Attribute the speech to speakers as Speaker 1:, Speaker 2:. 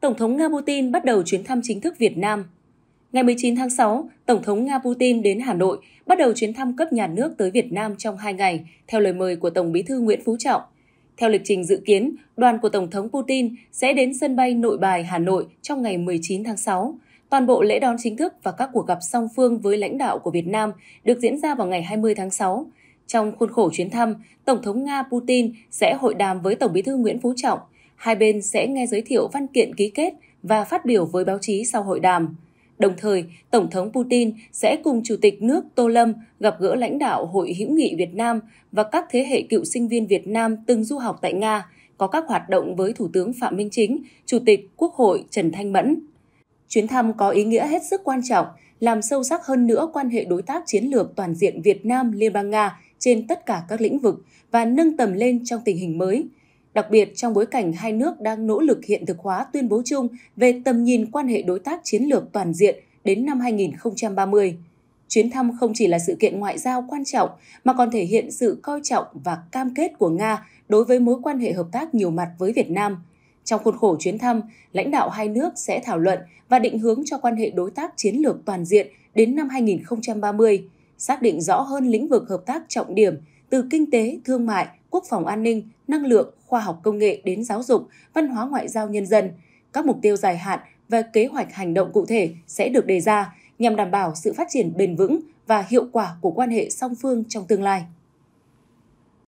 Speaker 1: Tổng thống Nga Putin bắt đầu chuyến thăm chính thức Việt Nam. Ngày 19 tháng 6, Tổng thống Nga Putin đến Hà Nội bắt đầu chuyến thăm cấp nhà nước tới Việt Nam trong 2 ngày, theo lời mời của Tổng bí thư Nguyễn Phú Trọng. Theo lịch trình dự kiến, đoàn của Tổng thống Putin sẽ đến sân bay Nội Bài, Hà Nội trong ngày 19 tháng 6. Toàn bộ lễ đón chính thức và các cuộc gặp song phương với lãnh đạo của Việt Nam được diễn ra vào ngày 20 tháng 6. Trong khuôn khổ chuyến thăm, Tổng thống Nga Putin sẽ hội đàm với Tổng bí thư Nguyễn Phú Trọng – hai bên sẽ nghe giới thiệu văn kiện ký kết và phát biểu với báo chí sau hội đàm. Đồng thời, Tổng thống Putin sẽ cùng Chủ tịch nước Tô Lâm gặp gỡ lãnh đạo Hội hữu nghị Việt Nam và các thế hệ cựu sinh viên Việt Nam từng du học tại Nga, có các hoạt động với Thủ tướng Phạm Minh Chính, Chủ tịch Quốc hội Trần Thanh Mẫn. Chuyến thăm có ý nghĩa hết sức quan trọng, làm sâu sắc hơn nữa quan hệ đối tác chiến lược toàn diện Việt Nam-Liên bang Nga trên tất cả các lĩnh vực và nâng tầm lên trong tình hình mới – đặc biệt trong bối cảnh hai nước đang nỗ lực hiện thực hóa tuyên bố chung về tầm nhìn quan hệ đối tác chiến lược toàn diện đến năm 2030. Chuyến thăm không chỉ là sự kiện ngoại giao quan trọng mà còn thể hiện sự coi trọng và cam kết của Nga đối với mối quan hệ hợp tác nhiều mặt với Việt Nam. Trong khuôn khổ chuyến thăm, lãnh đạo hai nước sẽ thảo luận và định hướng cho quan hệ đối tác chiến lược toàn diện đến năm 2030, xác định rõ hơn lĩnh vực hợp tác trọng điểm từ kinh tế, thương mại, quốc phòng an ninh, năng lượng, khoa học công nghệ đến giáo dục, văn hóa ngoại giao nhân dân. Các mục tiêu dài hạn và kế hoạch hành động cụ thể sẽ được đề ra nhằm đảm bảo sự phát triển bền vững và hiệu quả của quan hệ song phương trong tương lai.